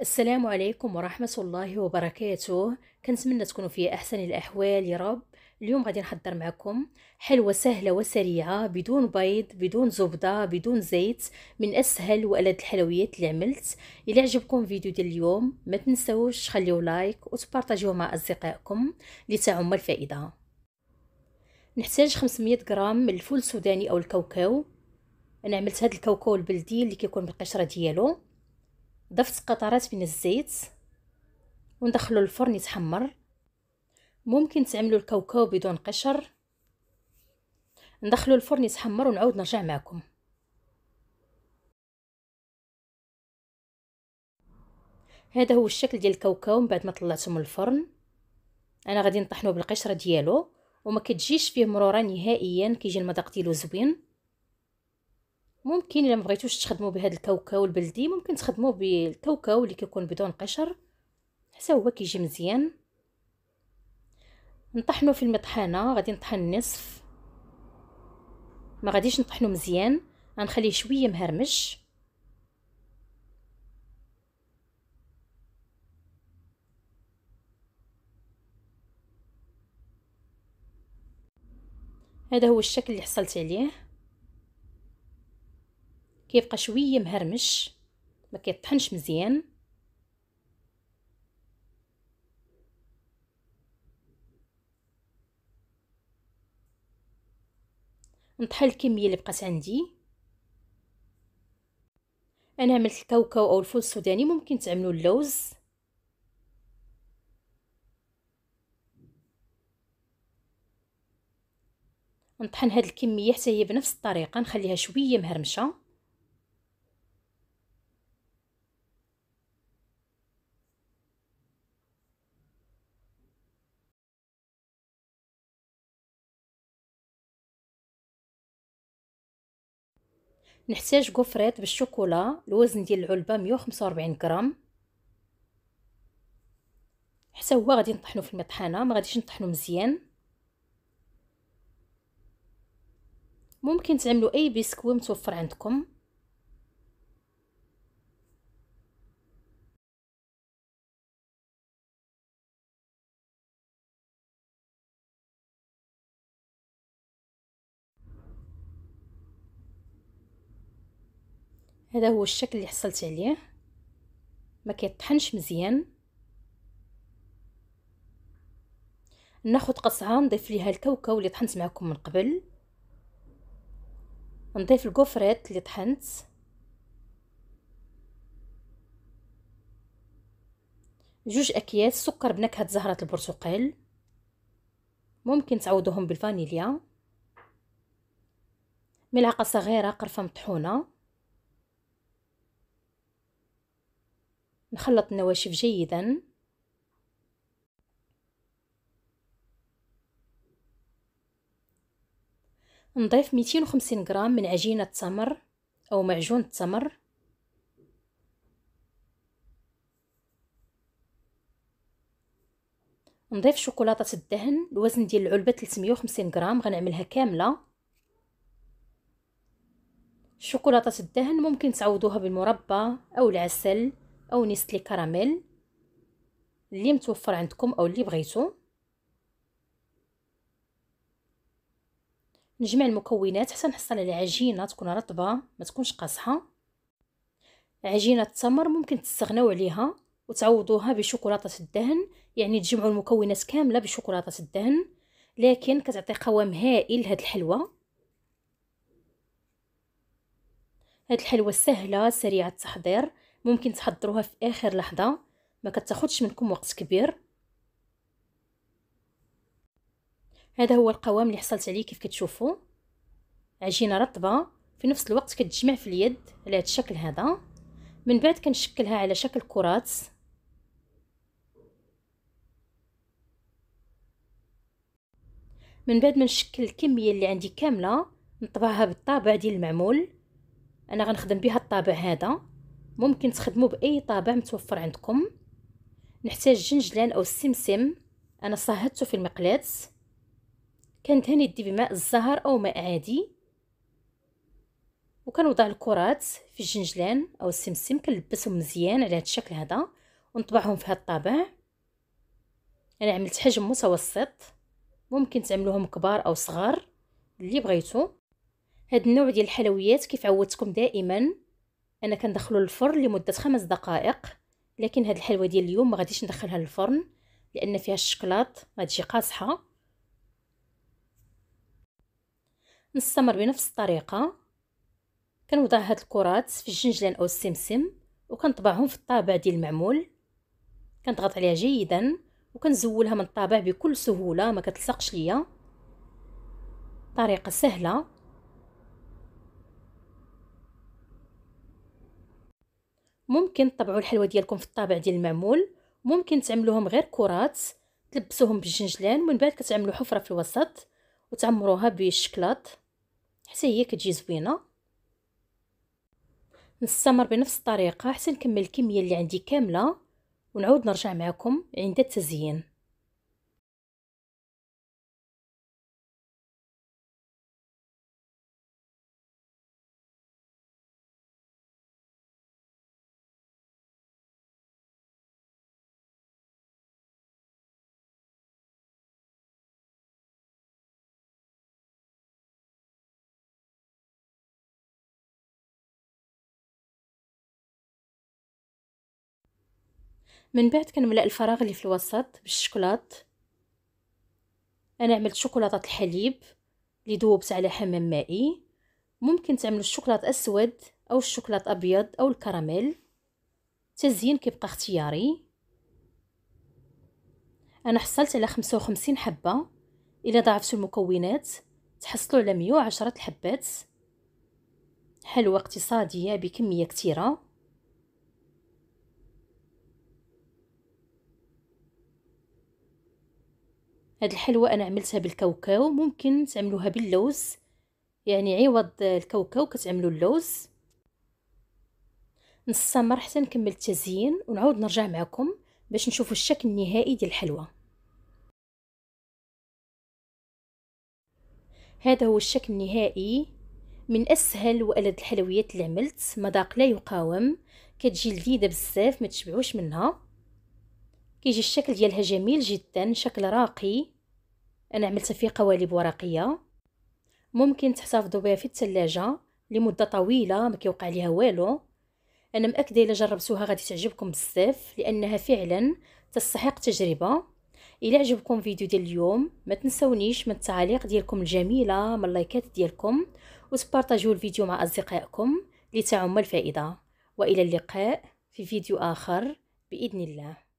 السلام عليكم ورحمة الله وبركاته كنتمنى تكونوا في أحسن الأحوال يا رب اليوم غادي نحضر معكم حلوة سهلة وسريعة بدون بيض بدون زبدة بدون زيت من أسهل وألذ الحلويات اللي عملت إلا عجبكم فيديو ديال اليوم ما تنسوش تخليو لايك وتبارتجوه مع أصدقائكم لتعم الفائدة نحتاج 500 غرام من الفول السوداني أو الكاوكاو أنا عملت هذا الكاوكاو البلدي اللي كيكون بالقشرة ديالو ضفت قطرات من الزيت وندخلو الفرن يتحمر ممكن تعملوا الكاوكاو بدون قشر ندخلو الفرن يتحمر ونعود نرجع معكم هذا هو الشكل ديال الكاوكاو من بعد ما طلعته من الفرن انا غادي نطحنو بالقشره ديالو وما كتجيش فيه مرورة نهائيا كيجي المذاق ديالو زوين ممكن الا مبغيتوش تخدموا بهذا الكاوكاو البلدي ممكن تخدموا بالكاوكاو اللي كيكون بدون قشر حتى هو كيجي مزيان نطحنو في المطحنه غادي نطحن نصف ما غاديش نطحنو مزيان غنخليه شويه مهرمش هذا هو الشكل اللي حصلت عليه كيبقى شويه مهرمش ما كيطحنش مزيان نطحن الكميه اللي بقات عندي انا عملت الكاوكاو او الفول السوداني ممكن تعملوا اللوز نطحن هذه الكميه حتى هي بنفس الطريقه نخليها شويه مهرمشه نحتاج كوفريط بالشوكولا الوزن ديال العلبه 145 غرام حتى هو غادي نطحنو في المطحنه ما غاديش نطحنو مزيان ممكن تعملوا اي بسكويت متوفر عندكم هذا هو الشكل اللي حصلت عليه ما كيطحنش مزيان ناخذ قصعه نضيف ليها الكاوكاو اللي طحنت معكم من قبل نضيف الكوفريت اللي طحنت جوج اكياس سكر بنكهه زهره البرتقال ممكن تعوضوهم بالفانيليا ملعقه صغيره قرفه مطحونه نخلط النواشف جيدا نضيف 250 غرام من عجينة تمر أو معجون التمر نضيف شوكولاتة الدهن الوزن ديال العلبة 350 غرام غنعملها كاملة شوكولاتة الدهن ممكن تعوضوها بالمربى أو العسل او نيستلي كراميل اللي متوفر عندكم او اللي بغيتو نجمع المكونات حتى نحصل على عجينه تكون رطبه ما تكونش قاصحه عجينه التمر ممكن تستغناو عليها وتعوضوها بشوكولاته الدهن يعني تجمعوا المكونات كامله بشوكولاته الدهن لكن كتعطي قوام هائل لهاد الحلوه هاد الحلوه سهله سريعه التحضير ممكن تحضروها في اخر لحظه ما كتاخذش منكم وقت كبير هذا هو القوام اللي حصلت عليه كيف كتشوفوا عجينه رطبه في نفس الوقت كتجمع في اليد على هذا الشكل هذا من بعد كنشكلها على شكل كرات من بعد ما نشكل الكميه اللي عندي كامله نطبعها بالطابع ديال المعمول انا غنخدم بها الطابع هذا ممكن تخدموا باي طابع متوفر عندكم نحتاج جنجلان او السمسم انا صهدته في المقلاة هاني يدي بماء الزهر او ماء عادي وكنوضع الكرات في الجنجلان او السمسم كنلبسهم مزيان على هذا الشكل هذا ونطبعهم في هذا الطابع انا عملت حجم متوسط ممكن تعملوهم كبار او صغار اللي بغيتو هاد النوع ديال الحلويات كيف عودتكم دائما انا كندخلو للفرن لمده خمس دقائق لكن هاد الحلوه ديال اليوم ما غاديش ندخلها للفرن لان فيها الشكلاط غتجي قاصحه نستمر بنفس الطريقه كنوضع هاد الكرات في الجنجلان او السمسم وكنطبعهم في الطابع ديال المعمول كنضغط عليها جيدا وكنزولها من الطابع بكل سهوله ما كتلصقش ليا طريقه سهله ممكن تطبعوا الحلوى ديالكم في الطابع ديال المعمول ممكن تعملوهم غير كرات تلبسوهم بالجنجلان ومن بعد كتعملوا حفره في الوسط وتعمروها بالشكلاط حتى هي كتجي زوينه نستمر بنفس الطريقه حتى نكمل الكميه اللي عندي كامله ونعود نرجع معكم عند التزيين من بعد كنملأ الفراغ اللي في الوسط بالشكلاط انا عملت شوكولاته الحليب اللي ذوبت على حمام مائي ممكن تعملوا الشوكولاط اسود او الشوكولاط ابيض او الكراميل التزيين كيبقى اختياري انا حصلت على 55 حبه الا ضاعفتوا المكونات تحصلوا على 110 الحبات حلوه اقتصاديه بكميه كثيره هاد الحلوى انا عملتها بالكاوكاو ممكن تعملوها باللوز يعني عوض الكاوكاو كتعملوا اللوز نستمر حتى نكمل التزيين ونعاود نرجع معكم باش نشوفوا الشكل النهائي ديال الحلوى هذا هو الشكل النهائي من اسهل والد الحلويات اللي عملت مذاق لا يقاوم كتجي لذيذه بزاف ما تشبعوش منها كيجي الشكل ديالها جميل جدا شكل راقي انا عملت فيه قوالب ورقيه ممكن تحتفظوا بها في التلاجة لمده طويله ما كيوقع ليها والو انا مأكده الا جربتوها غادي تعجبكم بزاف لانها فعلا تستحق تجربه الى عجبكم فيديو ديال اليوم ما تنسونيش من التعاليق ديالكم الجميله من اللايكات ديالكم وتبارطاجيو الفيديو مع اصدقائكم لتعم الفائده والى اللقاء في فيديو اخر باذن الله